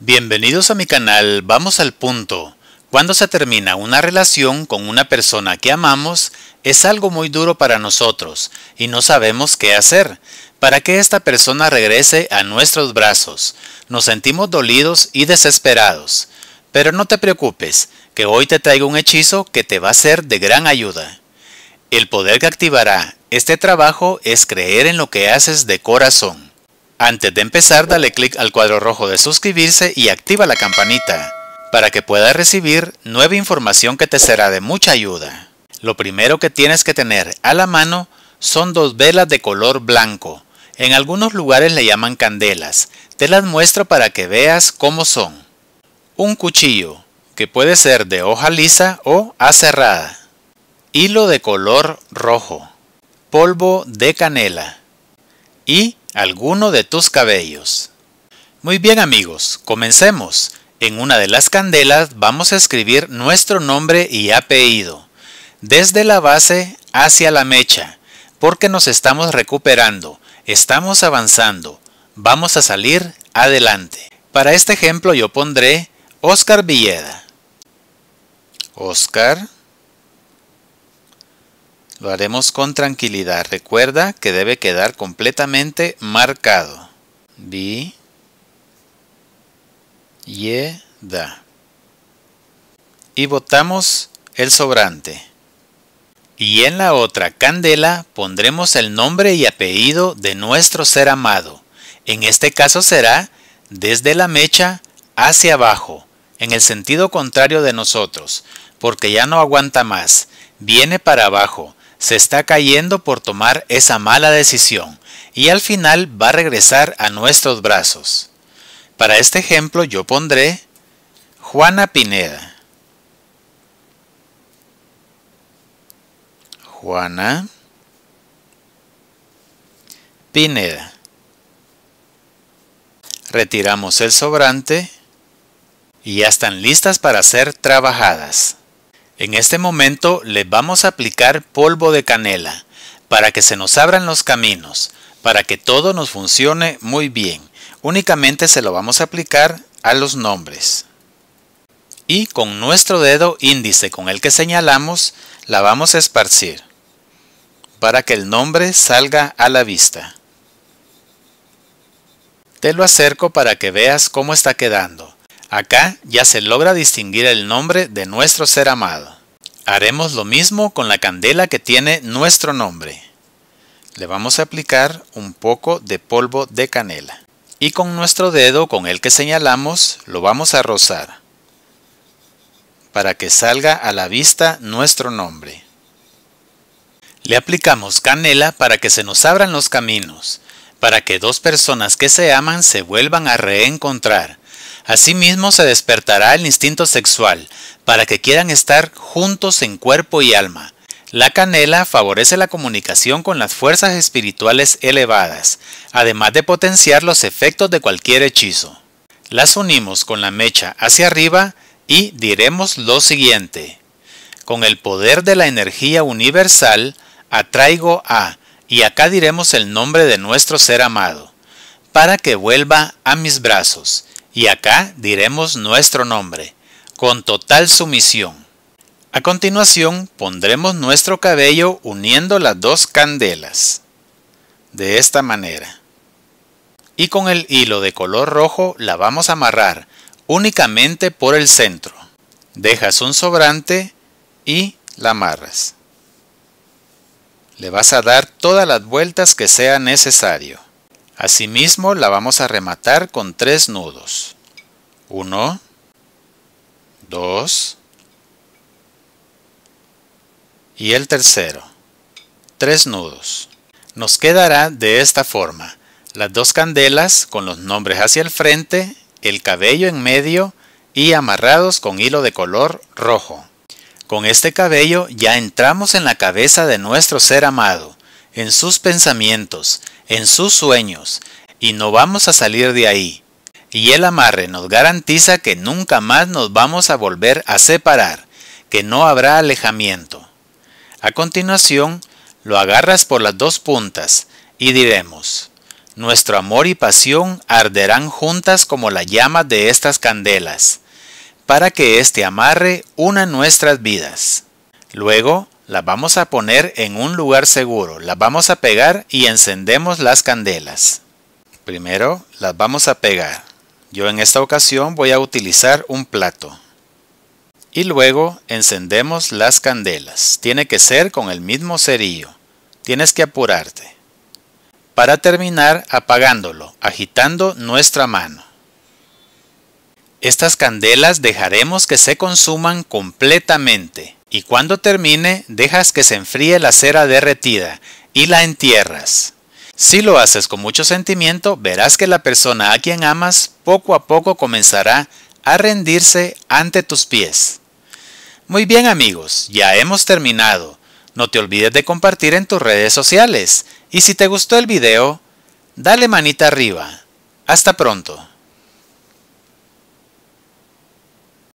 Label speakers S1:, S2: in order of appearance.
S1: Bienvenidos a mi canal Vamos al punto. Cuando se termina una relación con una persona que amamos, es algo muy duro para nosotros y no sabemos qué hacer para que esta persona regrese a nuestros brazos. Nos sentimos dolidos y desesperados. Pero no te preocupes, que hoy te traigo un hechizo que te va a ser de gran ayuda. El poder que activará este trabajo es creer en lo que haces de corazón. Antes de empezar, dale clic al cuadro rojo de suscribirse y activa la campanita para que puedas recibir nueva información que te será de mucha ayuda. Lo primero que tienes que tener a la mano son dos velas de color blanco. En algunos lugares le llaman candelas. Te las muestro para que veas cómo son. Un cuchillo, que puede ser de hoja lisa o aserrada. Hilo de color rojo. Polvo de canela. Y alguno de tus cabellos. Muy bien amigos, comencemos. En una de las candelas vamos a escribir nuestro nombre y apellido, desde la base hacia la mecha, porque nos estamos recuperando, estamos avanzando, vamos a salir adelante. Para este ejemplo yo pondré Oscar Villeda. Oscar lo haremos con tranquilidad. Recuerda que debe quedar completamente marcado. Vi. Ye. Da. Y botamos el sobrante. Y en la otra candela pondremos el nombre y apellido de nuestro ser amado. En este caso será desde la mecha hacia abajo, en el sentido contrario de nosotros, porque ya no aguanta más, viene para abajo, se está cayendo por tomar esa mala decisión y al final va a regresar a nuestros brazos. Para este ejemplo yo pondré Juana Pineda. Juana Pineda. Retiramos el sobrante y ya están listas para ser trabajadas. En este momento le vamos a aplicar polvo de canela para que se nos abran los caminos, para que todo nos funcione muy bien. Únicamente se lo vamos a aplicar a los nombres. Y con nuestro dedo índice con el que señalamos, la vamos a esparcir para que el nombre salga a la vista. Te lo acerco para que veas cómo está quedando. Acá ya se logra distinguir el nombre de nuestro ser amado. Haremos lo mismo con la candela que tiene nuestro nombre. Le vamos a aplicar un poco de polvo de canela. Y con nuestro dedo con el que señalamos lo vamos a rozar para que salga a la vista nuestro nombre. Le aplicamos canela para que se nos abran los caminos, para que dos personas que se aman se vuelvan a reencontrar, Asimismo se despertará el instinto sexual, para que quieran estar juntos en cuerpo y alma. La canela favorece la comunicación con las fuerzas espirituales elevadas, además de potenciar los efectos de cualquier hechizo. Las unimos con la mecha hacia arriba y diremos lo siguiente. Con el poder de la energía universal, atraigo a, y acá diremos el nombre de nuestro ser amado, para que vuelva a mis brazos y acá diremos nuestro nombre, con total sumisión. A continuación pondremos nuestro cabello uniendo las dos candelas, de esta manera. Y con el hilo de color rojo la vamos a amarrar únicamente por el centro. Dejas un sobrante y la amarras. Le vas a dar todas las vueltas que sea necesario. Asimismo la vamos a rematar con tres nudos. ...uno... ...dos... y el tercero. Tres nudos. Nos quedará de esta forma. Las dos candelas con los nombres hacia el frente, el cabello en medio y amarrados con hilo de color rojo. Con este cabello ya entramos en la cabeza de nuestro ser amado, en sus pensamientos, en sus sueños y no vamos a salir de ahí. Y el amarre nos garantiza que nunca más nos vamos a volver a separar, que no habrá alejamiento. A continuación, lo agarras por las dos puntas y diremos, nuestro amor y pasión arderán juntas como la llama de estas candelas, para que este amarre una nuestras vidas. Luego, las vamos a poner en un lugar seguro, las vamos a pegar y encendemos las candelas. Primero las vamos a pegar. Yo en esta ocasión voy a utilizar un plato. Y luego encendemos las candelas. Tiene que ser con el mismo cerillo. Tienes que apurarte. Para terminar apagándolo, agitando nuestra mano. Estas candelas dejaremos que se consuman completamente y cuando termine dejas que se enfríe la cera derretida y la entierras. Si lo haces con mucho sentimiento, verás que la persona a quien amas poco a poco comenzará a rendirse ante tus pies. Muy bien amigos, ya hemos terminado. No te olvides de compartir en tus redes sociales y si te gustó el video, dale manita arriba. Hasta pronto.